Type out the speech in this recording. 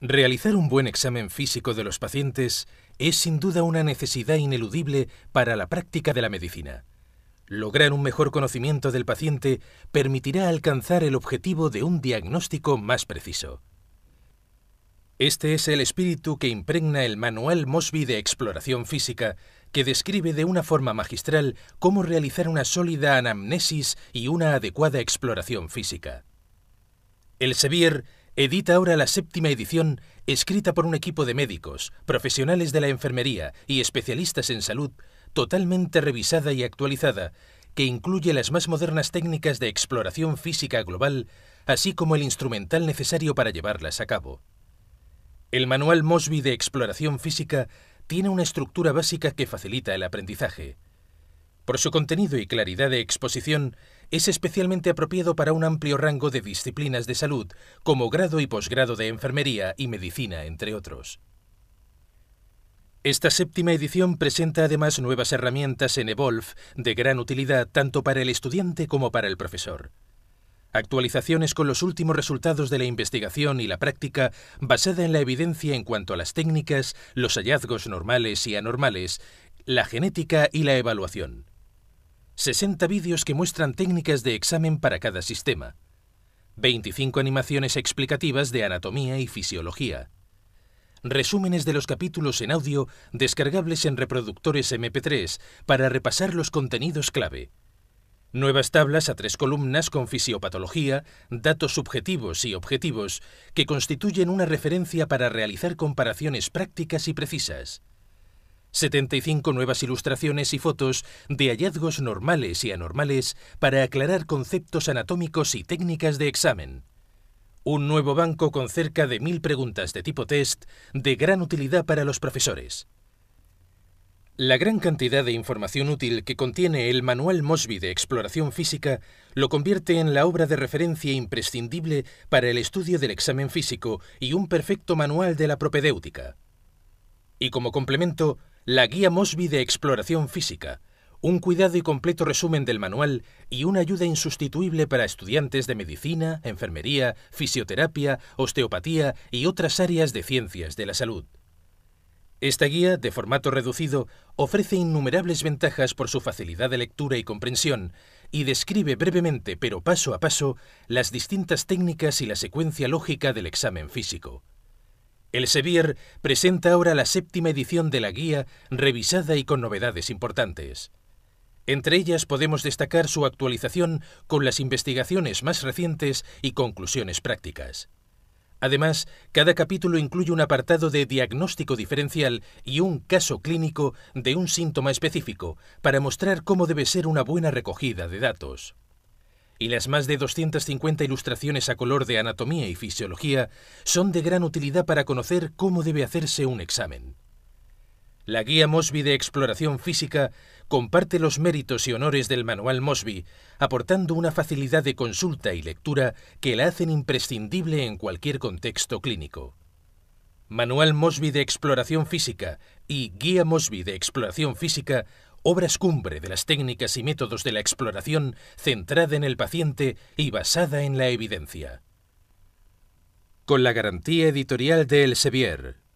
Realizar un buen examen físico de los pacientes es sin duda una necesidad ineludible para la práctica de la medicina. Lograr un mejor conocimiento del paciente permitirá alcanzar el objetivo de un diagnóstico más preciso. Este es el espíritu que impregna el Manual Mosby de Exploración Física, que describe de una forma magistral cómo realizar una sólida anamnesis y una adecuada exploración física. El Sevier edita ahora la séptima edición, escrita por un equipo de médicos, profesionales de la enfermería y especialistas en salud, totalmente revisada y actualizada, que incluye las más modernas técnicas de exploración física global, así como el instrumental necesario para llevarlas a cabo. El manual Mosby de exploración física tiene una estructura básica que facilita el aprendizaje. Por su contenido y claridad de exposición, es especialmente apropiado para un amplio rango de disciplinas de salud, como grado y posgrado de enfermería y medicina, entre otros. Esta séptima edición presenta además nuevas herramientas en Evolve de gran utilidad tanto para el estudiante como para el profesor. Actualizaciones con los últimos resultados de la investigación y la práctica basada en la evidencia en cuanto a las técnicas, los hallazgos normales y anormales, la genética y la evaluación. 60 vídeos que muestran técnicas de examen para cada sistema, 25 animaciones explicativas de anatomía y fisiología, resúmenes de los capítulos en audio descargables en reproductores MP3 para repasar los contenidos clave, Nuevas tablas a tres columnas con fisiopatología, datos subjetivos y objetivos que constituyen una referencia para realizar comparaciones prácticas y precisas. 75 nuevas ilustraciones y fotos de hallazgos normales y anormales para aclarar conceptos anatómicos y técnicas de examen. Un nuevo banco con cerca de mil preguntas de tipo test de gran utilidad para los profesores. La gran cantidad de información útil que contiene el Manual Mosby de Exploración Física lo convierte en la obra de referencia imprescindible para el estudio del examen físico y un perfecto manual de la propedéutica. Y como complemento, la guía Mosby de exploración física, un cuidado y completo resumen del manual y una ayuda insustituible para estudiantes de medicina, enfermería, fisioterapia, osteopatía y otras áreas de ciencias de la salud. Esta guía, de formato reducido, ofrece innumerables ventajas por su facilidad de lectura y comprensión, y describe brevemente, pero paso a paso, las distintas técnicas y la secuencia lógica del examen físico. El Sevier presenta ahora la séptima edición de la guía, revisada y con novedades importantes. Entre ellas podemos destacar su actualización con las investigaciones más recientes y conclusiones prácticas. Además, cada capítulo incluye un apartado de diagnóstico diferencial y un caso clínico de un síntoma específico para mostrar cómo debe ser una buena recogida de datos y las más de 250 ilustraciones a color de anatomía y fisiología son de gran utilidad para conocer cómo debe hacerse un examen. La guía Mosby de exploración física comparte los méritos y honores del manual Mosby, aportando una facilidad de consulta y lectura que la hacen imprescindible en cualquier contexto clínico. Manual Mosby de Exploración Física y Guía Mosby de Exploración Física obras cumbre de las técnicas y métodos de la exploración centrada en el paciente y basada en la evidencia. Con la garantía editorial de Elsevier.